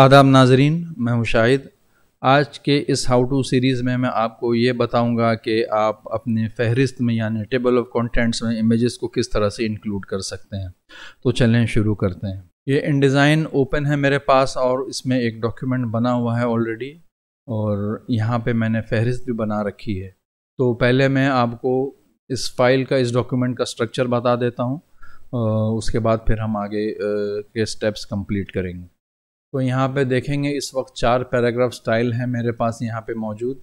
आदाब नाजरीन मैं हूं शाहिद आज के इस हाउ टू सीरीज़ में मैं आपको ये बताऊंगा कि आप अपने फहरिस्त में यानी टेबल ऑफ कंटेंट्स में इमेजेस को किस तरह से इंक्लूड कर सकते हैं तो चलें शुरू करते हैं ये इन डिज़ाइन ओपन है मेरे पास और इसमें एक डॉक्यूमेंट बना हुआ है ऑलरेडी और यहाँ पे मैंने फहरिस्त भी बना रखी है तो पहले मैं आपको इस फाइल का इस डॉक्यूमेंट का स्ट्रक्चर बता देता हूँ उसके बाद फिर हम आगे के स्टेप्स कंप्लीट करेंगे तो यहाँ पे देखेंगे इस वक्त चार पैराग्राफ स्टाइल है मेरे पास यहाँ पे मौजूद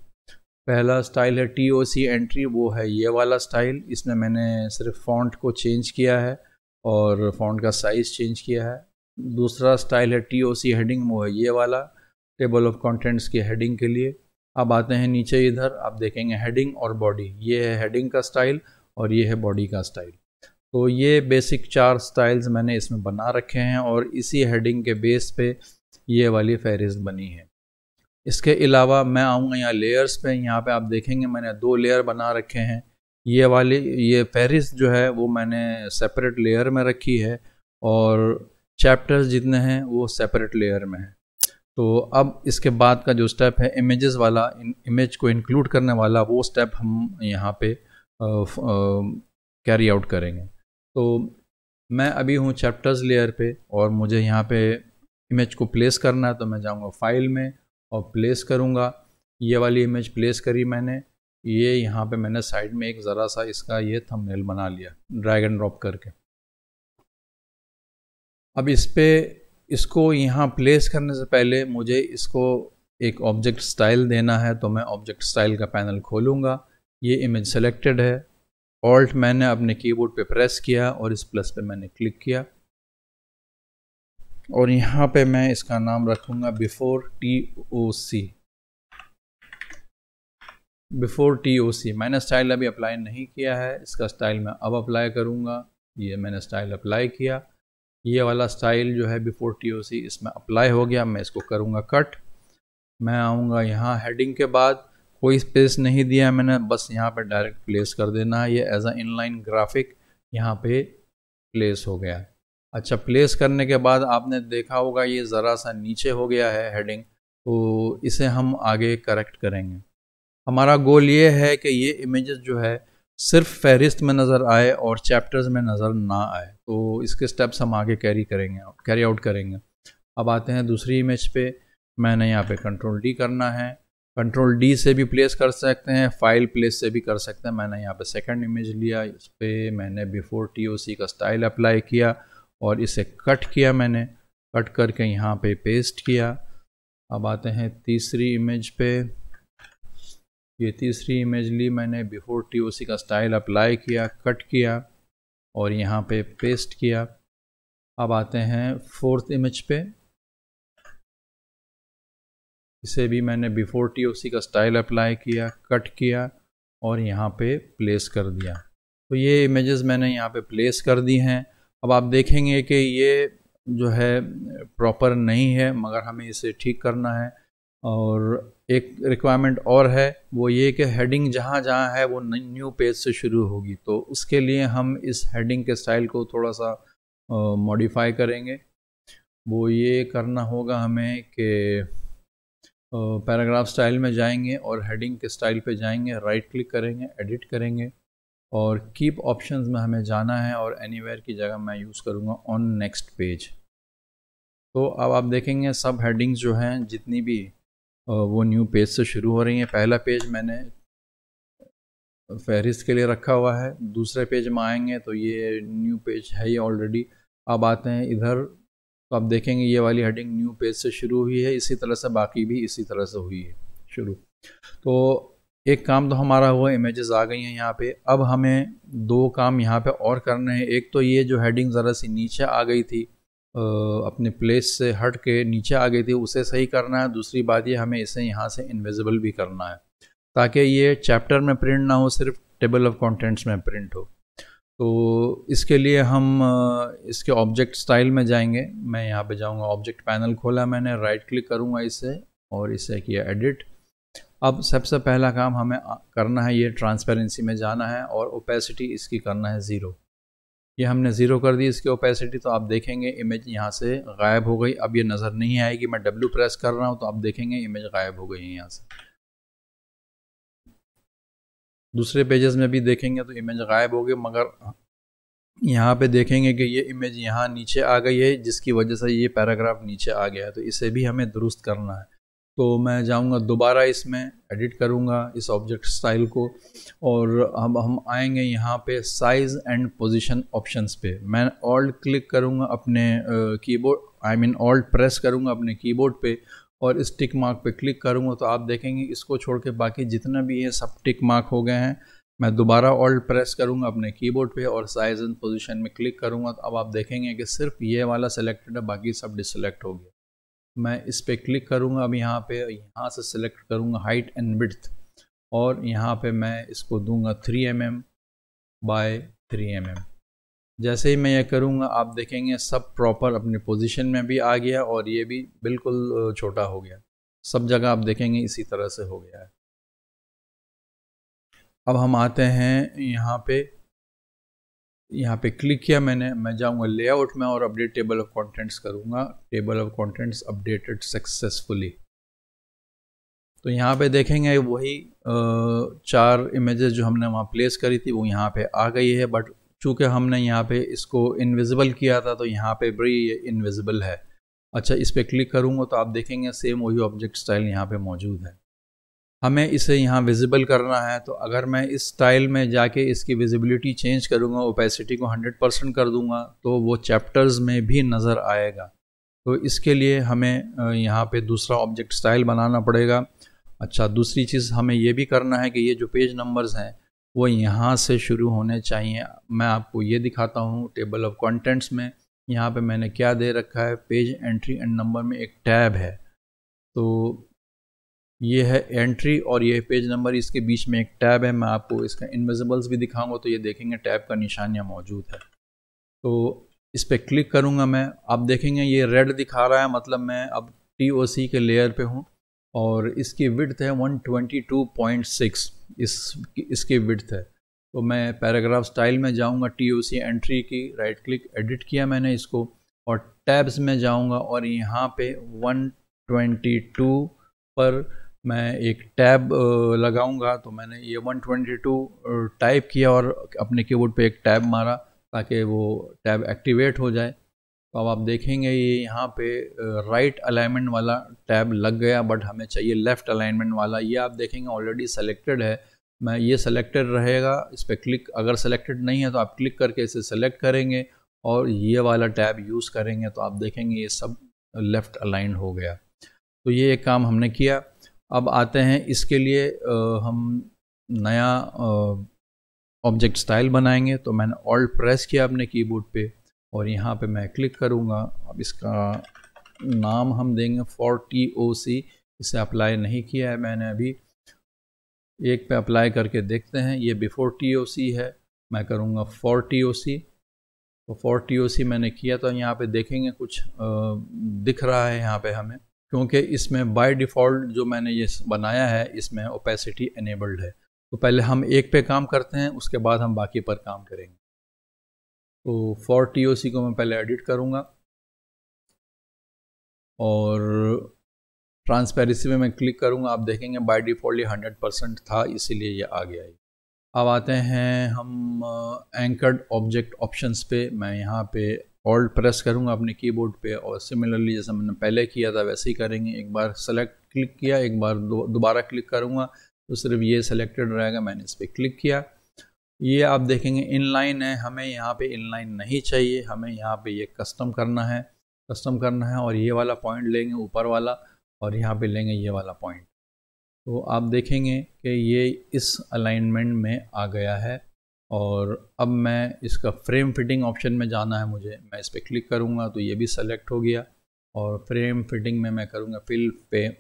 पहला स्टाइल है टी ओ सी एंट्री वो है ये वाला स्टाइल इसमें मैंने सिर्फ फॉन्ट को चेंज किया है और फॉन्ट का साइज़ चेंज किया है दूसरा स्टाइल है टी ओ सी हेडिंग वो है ये वाला टेबल ऑफ कंटेंट्स की हेडिंग के लिए अब आते हैं नीचे इधर आप देखेंगे हेडिंग और बॉडी ये है हेडिंग का स्टाइल और ये है बॉडी का स्टाइल तो ये बेसिक चार स्टाइल्स मैंने इसमें बना रखे हैं और इसी हेडिंग के बेस पे ये वाली फहरिस्त बनी है इसके अलावा मैं आऊँगा यहाँ लेयर्स पे यहाँ पे आप देखेंगे मैंने दो लेयर बना रखे हैं ये वाली ये फहरिस्त जो है वो मैंने सेपरेट लेयर में रखी है और चैप्टर्स जितने हैं वो सेपरेट लेयर में हैं तो अब इसके बाद का जो स्टेप है इमेजेस वाला इन इमेज को इंक्लूड करने वाला वो स्टेप हम यहाँ पे कैरी आउट करेंगे तो मैं अभी हूँ चैप्टर्स लेयर पे और मुझे यहाँ पे इमेज को प्लेस करना है तो मैं जाऊँगा फाइल में और प्लेस करूँगा ये वाली इमेज प्लेस करी मैंने ये यहाँ पे मैंने साइड में एक ज़रा सा इसका ये थंबनेल बना लिया ड्रैग एंड ड्रॉप करके अब इस पर इसको यहाँ प्लेस करने से पहले मुझे इसको एक ऑब्जेक्ट स्टाइल देना है तो मैं ऑब्जेक्ट स्टाइल का पैनल खोलूँगा ये इमेज सेलेक्टेड है ऑल्ट मैंने अपने कीबोर्ड पे प्रेस किया और इस प्लस पे मैंने क्लिक किया और यहाँ पे मैं इसका नाम रखूँगा before T O C before T O C मैंने स्टाइल अभी अप्लाई नहीं किया है इसका स्टाइल मैं अब अप्लाई करूँगा ये मैंने स्टाइल अप्लाई किया ये वाला स्टाइल जो है बिफोर टी ओ सी इसमें अप्लाई हो गया मैं इसको करूँगा कट मैं आऊँगा यहाँ हेडिंग के बाद कोई स्पेस नहीं दिया मैंने बस यहाँ पे डायरेक्ट प्लेस कर देना है ये एज अ इनलाइन ग्राफिक यहाँ पे प्लेस हो गया है अच्छा प्लेस करने के बाद आपने देखा होगा ये ज़रा सा नीचे हो गया है हेडिंग तो इसे हम आगे करेक्ट करेंगे हमारा गोल ये है कि ये इमेजेस जो है सिर्फ फहरिस्त में नज़र आए और चैप्टर्स में नज़र ना आए तो इसके स्टेप्स हम आगे कैरी करेंगे कैरी आउट करेंगे अब आते हैं दूसरी इमेज पे मैंने यहाँ पे कंट्रोल डी करना है कंट्रोल डी से भी प्लेस कर सकते हैं फाइल प्लेस से भी कर सकते हैं मैंने यहाँ पे सेकंड इमेज लिया इस पर मैंने बिफोर टी का स्टाइल अप्लाई किया और इसे कट किया मैंने कट करके यहाँ पे पेस्ट किया अब आते हैं तीसरी इमेज पे ये तीसरी इमेज ली मैंने बिफोर टी का स्टाइल अप्लाई किया कट किया और यहाँ पे पेस्ट किया अब आते हैं फोर्थ इमेज पे इसे भी मैंने बिफोर टी का स्टाइल अप्लाई किया कट किया और यहाँ पे प्लेस कर दिया तो ये इमेजेस मैंने यहाँ पे प्लेस कर दी हैं अब आप देखेंगे कि ये जो है प्रॉपर नहीं है मगर हमें इसे ठीक करना है और एक रिक्वायरमेंट और है वो ये कि हेडिंग जहाँ जहाँ है वो न्यू पेज से शुरू होगी तो उसके लिए हम इस हेडिंग के स्टाइल को थोड़ा सा मॉडिफाई करेंगे वो ये करना होगा हमें कि पैराग्राफ स्टाइल में जाएंगे और हेडिंग के स्टाइल पे जाएंगे राइट क्लिक करेंगे एडिट करेंगे और कीप ऑप्शंस में हमें जाना है और एनीवेयर की जगह मैं यूज़ करूँगा ऑन नेक्स्ट पेज तो अब आप देखेंगे सब हेडिंग्स जो हैं जितनी भी वो न्यू पेज से शुरू हो रही हैं पहला पेज मैंने फहरिस्त के लिए रखा हुआ है दूसरे पेज में आएंगे तो ये न्यू पेज है ही ऑलरेडी अब आते हैं इधर तो आप देखेंगे ये वाली हेडिंग न्यू पेज से शुरू हुई है इसी तरह से बाकी भी इसी तरह से हुई है शुरू तो एक काम तो हमारा हुआ इमेजेस आ गई हैं यहाँ पे अब हमें दो काम यहाँ पे और करने हैं एक तो ये जो हेडिंग ज़रा सी नीचे आ गई थी अपने प्लेस से हट के नीचे आ गई थी उसे सही करना है दूसरी बात ये हमें इसे यहाँ से इनविजिबल भी करना है ताकि ये चैप्टर में प्रिंट ना हो सिर्फ टेबल ऑफ कॉन्टेंट्स में प्रिंट हो तो इसके लिए हम इसके ऑब्जेक्ट स्टाइल में जाएंगे मैं यहाँ पे जाऊँगा ऑब्जेक्ट पैनल खोला मैंने राइट क्लिक करूँगा इसे और इसे किया एडिट अब सबसे पहला काम हमें करना है ये ट्रांसपेरेंसी में जाना है और ओपेसिटी इसकी करना है ज़ीरो ये हमने ज़ीरो कर दी इसकी ओपेसिटी तो आप देखेंगे इमेज यहाँ से गायब हो गई अब ये नज़र नहीं आएगी मैं डब्ल्यू प्रेस कर रहा हूँ तो आप देखेंगे इमेज गायब हो गई है यहाँ से दूसरे पेजेस में भी देखेंगे तो इमेज गायब हो गई मगर यहाँ पे देखेंगे कि ये इमेज यहाँ नीचे आ गई है जिसकी वजह से ये पैराग्राफ नीचे आ गया है तो इसे भी हमें दुरुस्त करना है तो मैं जाऊंगा दोबारा इसमें एडिट करूंगा इस ऑब्जेक्ट स्टाइल को और अब हम आएंगे यहाँ पे साइज़ एंड पोजीशन ऑप्शंस पे मैं ऑल्ट क्लिक करूंगा अपने keyboard I mean alt press करूंगा अपने कीबोर्ड पे और इस टिक मार्क पे क्लिक करूंगा तो आप देखेंगे इसको छोड़ के बाकी जितना भी है सब टिक मार्क हो गए हैं मैं दोबारा ऑल्ट प्रेस करूंगा अपने कीबोर्ड पे और साइज़ एंड पोजीशन में क्लिक करूंगा तो अब आप देखेंगे कि सिर्फ ये वाला सिलेक्टेड है बाकी सब डिसलेक्ट हो गया मैं इस पर क्लिक करूँगा अब यहाँ पे यहाँ से सिलेक्ट करूँगा हाइट एंड विड्थ और यहाँ पे मैं इसको दूंगा 3 M M by three M जैसे ही मैं ये करूँगा आप देखेंगे सब प्रॉपर अपने पोजीशन में भी आ गया और ये भी बिल्कुल छोटा हो गया सब जगह आप देखेंगे इसी तरह से हो गया है अब हम आते हैं यहाँ पे यहाँ पे क्लिक किया मैंने मैं जाऊँगा लेआउट में और अपडेट टेबल ऑफ कंटेंट्स करूँगा table of contents updated successfully तो यहाँ पे देखेंगे वही चार इमेजेस जो हमने वहाँ प्लेस करी थी वो यहाँ पे आ गई है बट चूँकि हमने यहाँ पे इसको इनविजिबल किया था तो यहाँ पे भी ये इनविजिबल है अच्छा इस पर क्लिक करूँगा तो आप देखेंगे सेम वही ऑब्जेक्ट स्टाइल यहाँ पे मौजूद है हमें इसे यहाँ विजिबल करना है तो अगर मैं इस स्टाइल में जाके इसकी विजिबिलिटी चेंज करूँगा ओपेसिटी को 100 परसेंट कर दूँगा तो वो चैप्टर्स में भी नज़र आएगा तो इसके लिए हमें यहाँ पे दूसरा ऑब्जेक्ट स्टाइल बनाना पड़ेगा अच्छा दूसरी चीज़ हमें ये भी करना है कि ये जो पेज नंबर्स हैं वो यहाँ से शुरू होने चाहिए मैं आपको ये दिखाता हूँ टेबल ऑफ कॉन्टेंट्स में यहाँ पर मैंने क्या दे रखा है पेज एंट्री एंड नंबर में एक टैब है तो ये है एंट्री और ये पेज नंबर इसके बीच में एक टैब है मैं आपको इसका इन्विजिबल्स भी दिखाऊंगा तो ये देखेंगे टैब का निशानियाँ मौजूद है तो इस पर क्लिक करूँगा मैं आप देखेंगे ये रेड दिखा रहा है मतलब मैं अब टी ओ सी के लेयर पे हूँ और इसकी विड्थ है वन इस इसकी विड्थ है तो मैं पैराग्राफ स्टाइल में जाऊँगा टी ओ सी एंट्री की राइट क्लिक एडिट किया मैंने इसको और टैब्स में जाऊँगा और यहाँ पे 122 पर मैं एक टैब लगाऊंगा तो मैंने ये 122 टाइप किया और अपने कीबोर्ड पे एक टैब मारा ताकि वो टैब एक्टिवेट हो जाए तो अब आप देखेंगे ये यहाँ पे राइट अलाइनमेंट वाला टैब लग गया बट हमें चाहिए लेफ़्ट अलाइनमेंट वाला ये आप देखेंगे ऑलरेडी सेलेक्टेड है मैं ये सेलेक्टेड रहेगा इस पर क्लिक अगर सेलेक्टेड नहीं है तो आप क्लिक करके इसे सेलेक्ट करेंगे और ये वाला टैब यूज़ करेंगे तो आप देखेंगे ये सब लेफ़्ट अलाइंड हो गया तो ये एक काम हमने किया अब आते हैं इसके लिए हम नया ऑब्जेक्ट स्टाइल बनाएंगे तो मैंने ऑल्ट प्रेस किया अपने कीबोर्ड पे और यहाँ पे मैं क्लिक करूँगा अब इसका नाम हम देंगे फॉर टी ओ सी इसे अप्लाई नहीं किया है मैंने अभी एक पे अप्लाई करके देखते हैं ये बिफोर टी ओ सी है मैं करूँगा फॉर टी ओ सी तो फॉर टी ओ सी मैंने किया तो यहाँ पे देखेंगे कुछ दिख रहा है यहाँ पे हमें क्योंकि इसमें बाय डिफ़ॉल्ट जो मैंने ये बनाया है इसमें ओपेसिटी एनेबल्ड है तो पहले हम एक पे काम करते हैं उसके बाद हम बाकी पर काम करेंगे तो फॉर टी को मैं पहले एडिट करूँगा और ट्रांसपेरेंसी में मैं क्लिक करूँगा आप देखेंगे बाय डिफ़ॉल्ट ये हंड्रेड परसेंट था इसीलिए ये आ गया है अब आते हैं हम एंकर्ड ऑब्जेक्ट ऑप्शंस पे मैं यहाँ पे ऑल्ट प्रेस करूँगा अपने कीबोर्ड पे और सिमिलरली जैसा मैंने पहले किया था वैसे ही करेंगे एक बार सेलेक्ट क्लिक किया एक बार दोबारा क्लिक करूँगा तो सिर्फ ये सिलेक्टेड रहेगा मैंने इस पर क्लिक किया ये आप देखेंगे इनलाइन है हमें यहाँ पे इनलाइन नहीं चाहिए हमें यहाँ पे ये कस्टम करना है कस्टम करना है और ये वाला पॉइंट लेंगे ऊपर वाला और यहाँ पे लेंगे ये वाला पॉइंट तो आप देखेंगे कि ये इस अलाइनमेंट में आ गया है और अब मैं इसका फ्रेम फिटिंग ऑप्शन में जाना है मुझे मैं इस पर क्लिक करूँगा तो ये भी सेलेक्ट हो गया और फ्रेम फिटिंग में मैं करूँगा फिल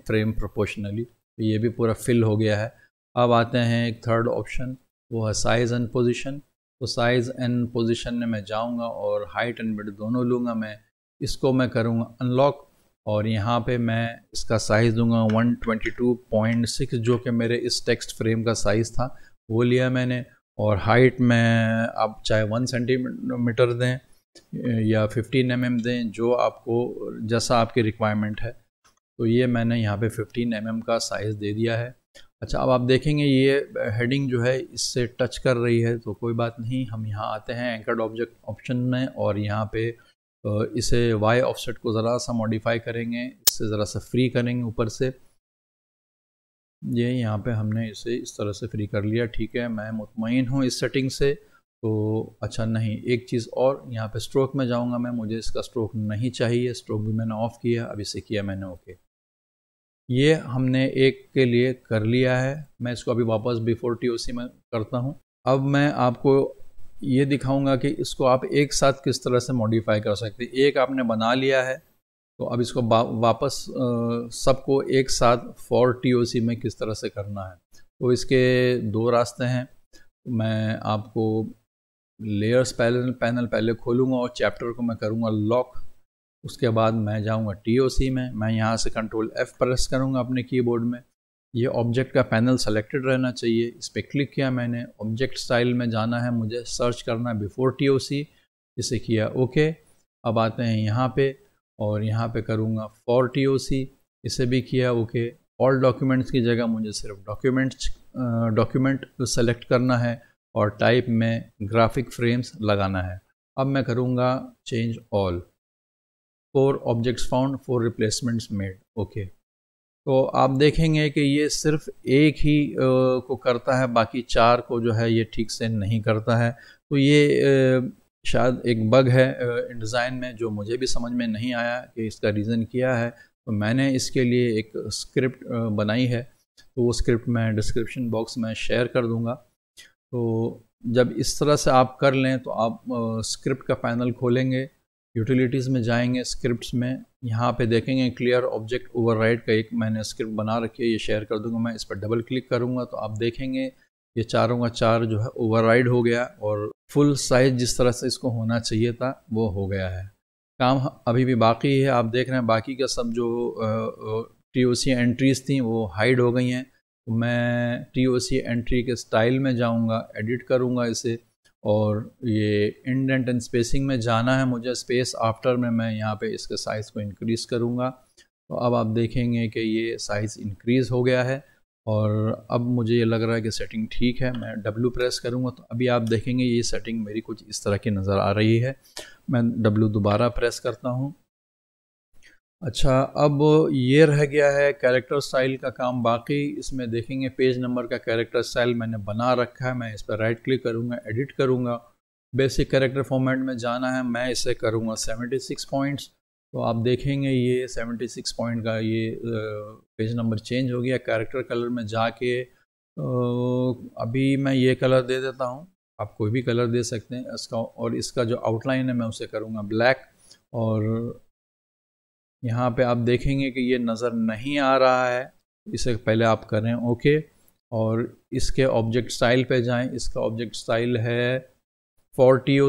फ्रेम प्रोपोर्शनली तो ये भी पूरा फिल हो गया है अब आते हैं एक थर्ड ऑप्शन वो है साइज़ एंड पोजिशन तो साइज़ एंड पोजिशन में मैं जाऊँगा और हाइट एंड बिड दोनों लूँगा मैं इसको मैं करूँगा अनलॉक और यहाँ पे मैं इसका साइज़ दूंगा 122.6 जो कि मेरे इस टेक्स्ट फ्रेम का साइज़ था वो लिया मैंने और हाइट में आप चाहे वन सेंटीमीटर दें या फिफ्टीन एम mm दें जो आपको जैसा आपकी रिक्वायरमेंट है तो ये मैंने यहाँ पे फिफ्टीन एम mm का साइज़ दे दिया है अच्छा अब आप देखेंगे ये हेडिंग जो है इससे टच कर रही है तो कोई बात नहीं हम यहाँ आते हैं एंकर्ड ऑब्जेक्ट ऑप्शन में और यहाँ पे इसे वाई ऑफसेट को ज़रा सा मॉडिफाई करेंगे इससे ज़रा सा फ्री करेंगे ऊपर से ये यहाँ पे हमने इसे इस तरह से फ्री कर लिया ठीक है मैं मुतमिन हूँ इस सेटिंग से तो अच्छा नहीं एक चीज़ और यहाँ पे स्ट्रोक में जाऊँगा मैं मुझे इसका स्ट्रोक नहीं चाहिए स्ट्रोक भी मैंने ऑफ़ किया अब इसे किया मैंने ओके ये हमने एक के लिए कर लिया है मैं इसको अभी वापस बिफोर टी में करता हूँ अब मैं आपको ये दिखाऊँगा कि इसको आप एक साथ किस तरह से मॉडिफाई कर सकते एक आपने बना लिया है तो अब इसको वापस सबको एक साथ फॉर टी में किस तरह से करना है तो इसके दो रास्ते हैं मैं आपको लेयर्स पैनल पैनल पहले खोलूँगा और चैप्टर को मैं करूँगा लॉक उसके बाद मैं जाऊँगा टी में मैं यहाँ से कंट्रोल एफ़ प्रेस करूँगा अपने कीबोर्ड में ये ऑब्जेक्ट का पैनल सेलेक्टेड रहना चाहिए इस पर क्लिक किया मैंने ऑब्जेक्ट स्टाइल में जाना है मुझे सर्च करना है बिफोर टी इसे किया ओके अब आते हैं यहाँ पर और यहाँ पे करूँगा फॉर टी ओ सी इसे भी किया ओके ऑल डॉक्यूमेंट्स की जगह मुझे सिर्फ डॉक्यूमेंट्स डॉक्यूमेंट सेलेक्ट करना है और टाइप में ग्राफिक फ्रेम्स लगाना है अब मैं करूँगा change all four objects found four replacements made okay तो आप देखेंगे कि ये सिर्फ एक ही आ, को करता है बाकी चार को जो है ये ठीक से नहीं करता है तो ये आ, शायद एक बग है डिज़ाइन uh, में जो मुझे भी समझ में नहीं आया कि इसका रीज़न क्या है तो मैंने इसके लिए एक स्क्रिप्ट uh, बनाई है तो वो स्क्रिप्ट मैं डिस्क्रिप्शन बॉक्स में शेयर कर दूँगा तो जब इस तरह से आप कर लें तो आप स्क्रिप्ट uh, का पैनल खोलेंगे यूटिलिटीज़ में जाएंगे स्क्रिप्ट्स में यहाँ पे देखेंगे क्लियर ऑब्जेक्ट ओवरराइड का एक मैंने स्क्रिप्ट बना रखी है ये शेयर कर दूंगा मैं इस पर डबल क्लिक करूँगा तो आप देखेंगे ये चारों का चार जो है ओवर हो गया और फुल साइज जिस तरह से इसको होना चाहिए था वो हो गया है काम अभी भी बाकी है आप देख रहे हैं बाकी का सब जो टी ओ सी एंट्रीज थी वो हाइड हो गई हैं तो मैं टी ओ सी एंट्री के स्टाइल में जाऊंगा एडिट करूंगा इसे और ये इंडेंट एंड स्पेसिंग में जाना है मुझे स्पेस आफ्टर में मैं यहाँ पे इसके साइज़ को इंक्रीज़ करूँगा तो अब आप देखेंगे कि ये साइज़ इंक्रीज़ हो गया है और अब मुझे ये लग रहा है कि सेटिंग ठीक है मैं डब्ल्यू प्रेस करूँगा तो अभी आप देखेंगे ये सेटिंग मेरी कुछ इस तरह की नज़र आ रही है मैं डब्लू दोबारा प्रेस करता हूँ अच्छा अब ये रह गया है कैरेक्टर स्टाइल का काम बाकी इसमें देखेंगे पेज नंबर का कैरेक्टर स्टाइल मैंने बना रखा है मैं इस पर राइट क्लिक करूँगा एडिट करूँगा बेसिक कैरेक्टर फॉर्मेट में जाना है मैं इसे करूँगा सिक्स पॉइंट्स तो आप देखेंगे ये 76 पॉइंट का ये पेज नंबर चेंज हो गया कैरेक्टर कलर में जाके अभी मैं ये कलर दे देता हूँ आप कोई भी कलर दे सकते हैं इसका और इसका जो आउटलाइन है मैं उसे करूँगा ब्लैक और यहाँ पे आप देखेंगे कि ये नज़र नहीं आ रहा है इसे पहले आप करें ओके और इसके ऑब्जेक्ट स्टाइल पे जाएं इसका ऑब्जेक्ट स्टाइल है फॉर टी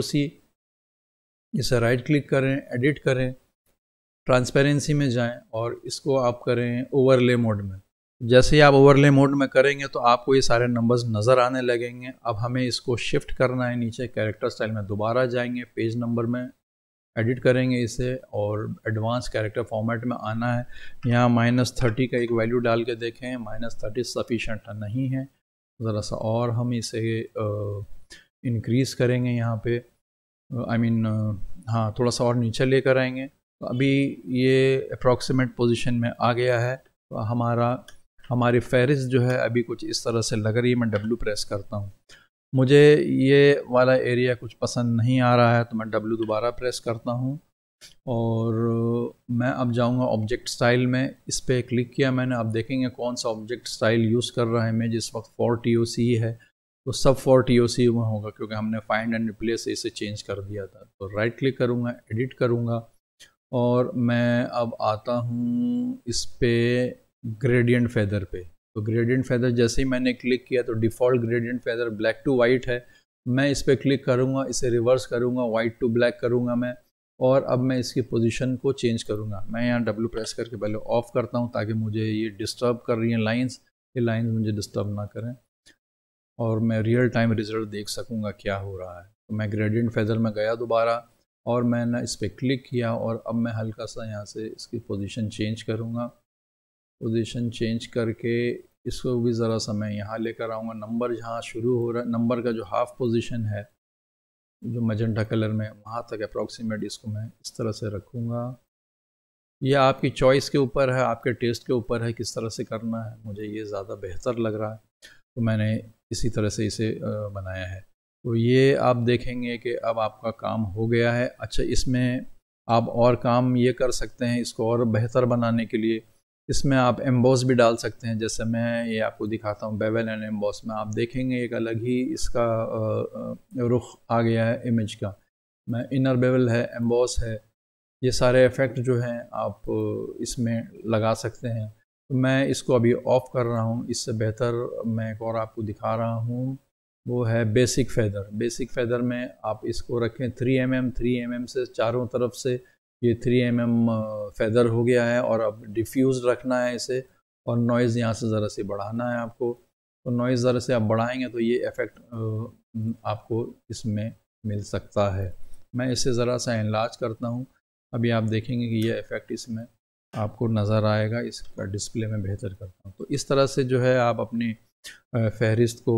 इसे राइट क्लिक करें एडिट करें ट्रांसपेरेंसी में जाएं और इसको आप करें ओवरले मोड में जैसे ही आप ओवरले मोड में करेंगे तो आपको ये सारे नंबर्स नज़र आने लगेंगे अब हमें इसको शिफ्ट करना है नीचे कैरेक्टर स्टाइल में दोबारा जाएंगे पेज नंबर में एडिट करेंगे इसे और एडवांस कैरेक्टर फॉर्मेट में आना है यहाँ माइनस थर्टी का एक वैल्यू डाल के देखें माइनस थर्टी सफिशेंट नहीं है ज़रा सा और हम इसे इनक्रीज़ करेंगे यहाँ पे आई I मीन mean, हाँ थोड़ा सा और नीचे लेकर आएंगे तो अभी ये अप्रॉक्सीमेट पोजीशन में आ गया है तो हमारा हमारी फहरिस्त जो है अभी कुछ इस तरह से लग रही है मैं डब्लू प्रेस करता हूँ मुझे ये वाला एरिया कुछ पसंद नहीं आ रहा है तो मैं डब्लू दोबारा प्रेस करता हूँ और मैं अब जाऊँगा ऑब्जेक्ट स्टाइल में इस पर क्लिक किया मैंने अब देखेंगे कौन सा ऑब्जेक्ट स्टाइल यूज़ कर रहा है मैं जिस वक्त फॉर टी ओ सी है तो सब फॉर टी ओ सी में होगा क्योंकि हमने फाइंड एंड रिप्लेस इसे चेंज कर दिया था तो राइट क्लिक करूँगा एडिट करूँगा और मैं अब आता हूँ इस पर ग्रेडियंट फेदर पे तो ग्रेडियंट फेदर जैसे ही मैंने क्लिक किया तो default gradient feather black to white है मैं इस पर क्लिक करूँगा इसे रिवर्स करूँगा वाइट टू ब्लैक करूँगा मैं और अब मैं इसकी पोजीशन को चेंज करूँगा मैं यहाँ डब्ल्यू प्रेस करके पहले ऑफ़ करता हूँ ताकि मुझे ये डिस्टर्ब कर रही हैं लाइन्स ये लाइन्स मुझे डिस्टर्ब ना करें और मैं रियल टाइम रिज़ल्ट देख सकूँगा क्या हो रहा है तो मैं ग्रेडियंट फेदर में गया दोबारा और मैंने इस पर क्लिक किया और अब मैं हल्का सा यहाँ से इसकी पोजीशन चेंज करूँगा पोजीशन चेंज करके इसको भी ज़रा सा मैं यहाँ लेकर आऊँगा नंबर जहाँ शुरू हो रहा है नंबर का जो हाफ पोजीशन है जो मजेंटा कलर में वहाँ तक अप्रॉक्सीमेट इसको मैं इस तरह से रखूँगा यह आपकी चॉइस के ऊपर है आपके टेस्ट के ऊपर है किस तरह से करना है मुझे ये ज़्यादा बेहतर लग रहा है तो मैंने इसी तरह से इसे बनाया है तो ये आप देखेंगे कि अब आपका काम हो गया है अच्छा इसमें आप और काम ये कर सकते हैं इसको और बेहतर बनाने के लिए इसमें आप एम्बॉस भी डाल सकते हैं जैसे मैं ये आपको दिखाता हूँ बेवल एंड एम्बॉस में आप देखेंगे एक अलग ही इसका रुख आ गया है इमेज का मैं इनर बेवल है एम्बॉस है ये सारे इफ़ेक्ट जो हैं आप इसमें लगा सकते हैं तो मैं इसको अभी ऑफ़ कर रहा हूँ इससे बेहतर मैं एक और आपको दिखा रहा हूँ वो है बेसिक फैदर बेसिक फैदर में आप इसको रखें three M M three M M से चारों तरफ से ये थ्री एम एम फैदर हो गया है और अब डिफ्यूज़ रखना है इसे और नॉइज़ यहाँ से ज़रा से बढ़ाना है आपको तो नॉइज़ ज़रा से आप बढ़ाएंगे तो ये इफ़ेक्ट आपको इसमें मिल सकता है मैं इसे ज़रा सा इलाज करता हूँ अभी आप देखेंगे कि यह इफ़ेक्ट इसमें आपको नज़र आएगा इसका डिस्प्ले में बेहतर करता हूँ तो इस तरह से जो है आप अपनी फहरिस्त को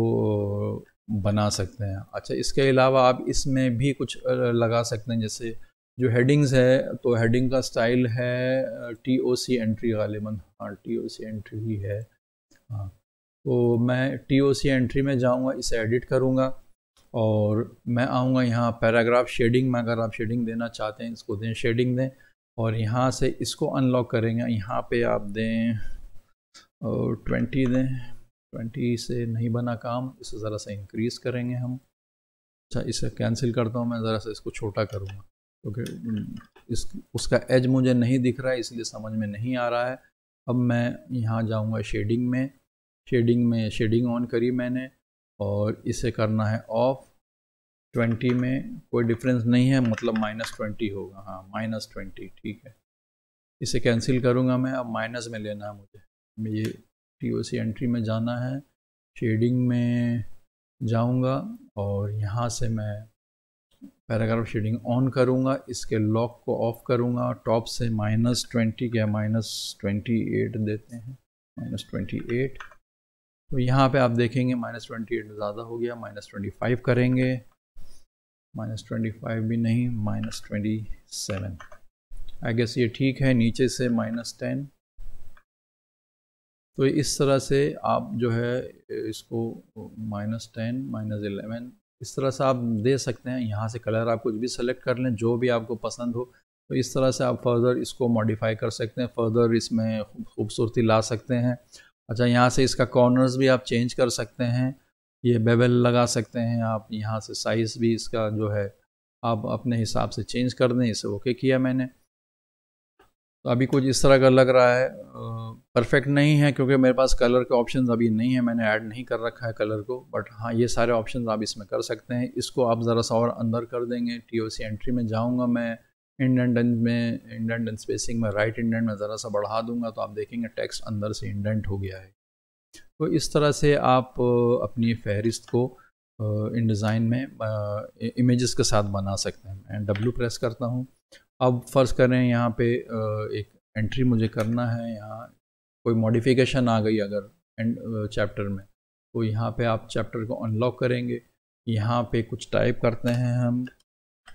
बना सकते हैं अच्छा इसके अलावा आप इसमें भी कुछ लगा सकते हैं जैसे जो हेडिंग्स है तो हेडिंग का स्टाइल है टी ओ सी एंट्री गालिबा हाँ टी ओ सी एंट्री ही है हाँ तो मैं टी ओ सी एंट्री में जाऊँगा इसे एडिट करूँगा और मैं आऊँगा यहाँ पैराग्राफ शेडिंग में अगर आप शेडिंग देना चाहते हैं इसको दें शेडिंग दें और यहाँ से इसको अनलॉक करेंगे यहाँ पे आप दें और ट्वेंटी दें ट्वेंटी से नहीं बना काम इसे ज़रा सा इंक्रीज़ करेंगे हम अच्छा इसे कैंसिल करता हूँ मैं ज़रा सा इसको छोटा करूँगा क्योंकि इस उसका एज मुझे नहीं दिख रहा है इसलिए समझ में नहीं आ रहा है अब मैं यहाँ जाऊँगा शेडिंग में शेडिंग में शेडिंग ऑन करी मैंने और इसे करना है ऑफ ट्वेंटी में कोई डिफरेंस नहीं है मतलब माइनस ट्वेंटी होगा हाँ माइनस ट्वेंटी ठीक है इसे कैंसिल करूँगा मैं अब माइनस में लेना है मुझे ये ओ सी एंट्री में जाना है शेडिंग में जाऊंगा और यहाँ से मैं पैराग्राफ शेडिंग ऑन करूँगा इसके लॉक को ऑफ करूँगा टॉप से माइनस ट्वेंटी या माइनस ट्वेंटी एट देते हैं माइनस ट्वेंटी एट तो यहाँ पे आप देखेंगे माइनस ट्वेंटी एट ज़्यादा हो गया माइनस ट्वेंटी फाइव करेंगे माइनस ट्वेंटी फाइव भी नहीं minus twenty seven I guess ये ठीक है नीचे से माइनस टेन तो इस तरह से आप जो है इसको माइनस टेन माइनस एलेवन इस तरह से आप दे सकते हैं यहाँ से कलर आप कुछ भी सेलेक्ट कर लें जो भी आपको पसंद हो तो इस तरह से आप फर्दर इसको मॉडिफाई कर सकते हैं फर्दर इसमें खूबसूरती ला सकते हैं अच्छा यहाँ से इसका कॉर्नर्स भी आप चेंज कर सकते हैं ये बेबल लगा सकते हैं आप यहाँ से साइज़ भी इसका जो है आप अपने हिसाब से चेंज कर दें इसे ओके किया मैंने तो अभी कुछ इस तरह का लग रहा है परफेक्ट नहीं है क्योंकि मेरे पास कलर के ऑप्शंस अभी नहीं है मैंने ऐड नहीं कर रखा है कलर को बट हाँ ये सारे ऑप्शंस आप इसमें कर सकते हैं इसको आप ज़रा सा और अंदर कर देंगे टीओसी एंट्री में जाऊँगा मैं इंडेंट में इंडेंट स्पेसिंग में राइट इंडेंट में ज़रा सा बढ़ा दूंगा तो आप देखेंगे टेक्स अंदर से इंडेंट हो गया है तो इस तरह से आप अपनी फहरिस्त को इन डिज़ाइन में इमेज़ के साथ बना सकते हैं मैं डब्ल्यू प्रेस करता हूँ अब फ़र्ज़ करें यहाँ पे एक एंट्री मुझे करना है यहाँ कोई मॉडिफिकेशन आ गई अगर एंड चैप्टर में तो यहाँ पे आप चैप्टर को अनलॉक करेंगे यहाँ पे कुछ टाइप करते हैं हम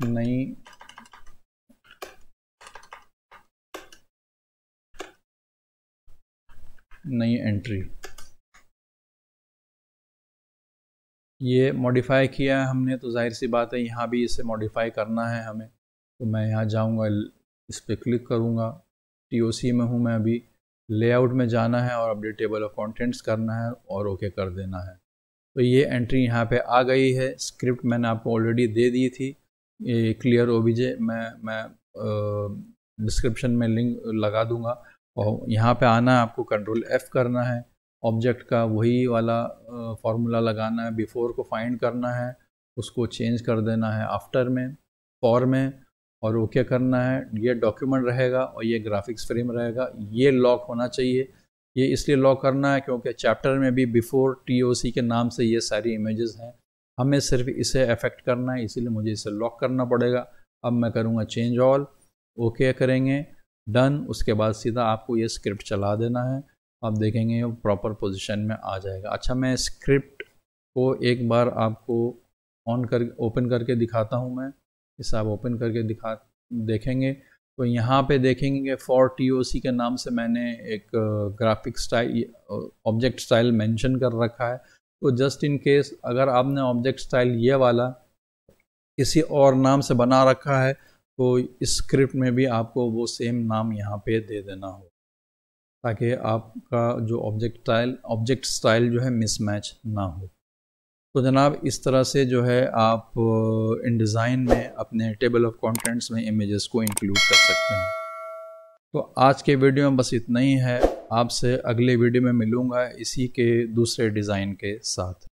नई नई एंट्री ये मॉडिफाई किया है हमने तो जाहिर सी बात है यहाँ भी इसे मॉडिफाई करना है हमें तो मैं यहाँ जाऊँगा इस पर क्लिक करूँगा टी में हूँ मैं अभी लेआउट में जाना है और अपडेट टेबल ऑफ कॉन्टेंट्स करना है और ओके कर देना है तो ये एंट्री यहाँ पे आ गई है स्क्रिप्ट मैंने आपको ऑलरेडी दे दी थी ये क्लियर बीजे मैं मैं डिस्क्रिप्शन में लिंक लगा दूंगा और यहाँ पे आना है आपको कंट्रोल एफ़ करना है ऑब्जेक्ट का वही वाला फार्मूला लगाना है बिफोर को फाइंड करना है उसको चेंज कर देना है आफ्टर में फॉर में और वो क्या करना है ये डॉक्यूमेंट रहेगा और ये ग्राफिक्स फ्रेम रहेगा ये लॉक होना चाहिए ये इसलिए लॉक करना है क्योंकि चैप्टर में भी बिफोर टी के नाम से ये सारी इमेजेस हैं हमें सिर्फ इसे अफेक्ट करना है इसीलिए मुझे इसे लॉक करना पड़ेगा अब मैं करूँगा चेंज ऑल ओके करेंगे डन उसके बाद सीधा आपको ये स्क्रिप्ट चला देना है आप देखेंगे वो प्रॉपर पोजिशन में आ जाएगा अच्छा मैं स्क्रिप्ट को एक बार आपको ऑन कर ओपन करके दिखाता हूँ मैं इसे आप ओपन करके दिखा देखेंगे तो यहाँ पे देखेंगे फॉर टी के नाम से मैंने एक graphic style object style mention कर रखा है तो जस्ट इन केस अगर आपने ऑब्जेक्ट स्टाइल ये वाला किसी और नाम से बना रखा है तो इस स्क्रिप्ट में भी आपको वो सेम नाम यहाँ पे दे देना हो ताकि आपका जो ऑब्जेक्ट स्टाइल ऑब्जेक्ट स्टाइल जो है मिसमैच ना हो तो जनाब इस तरह से जो है आप इन डिज़ाइन में अपने टेबल ऑफ कंटेंट्स में इमेजेस को इंक्लूड कर सकते हैं तो आज के वीडियो में बस इतना ही है आपसे अगले वीडियो में मिलूँगा इसी के दूसरे डिज़ाइन के साथ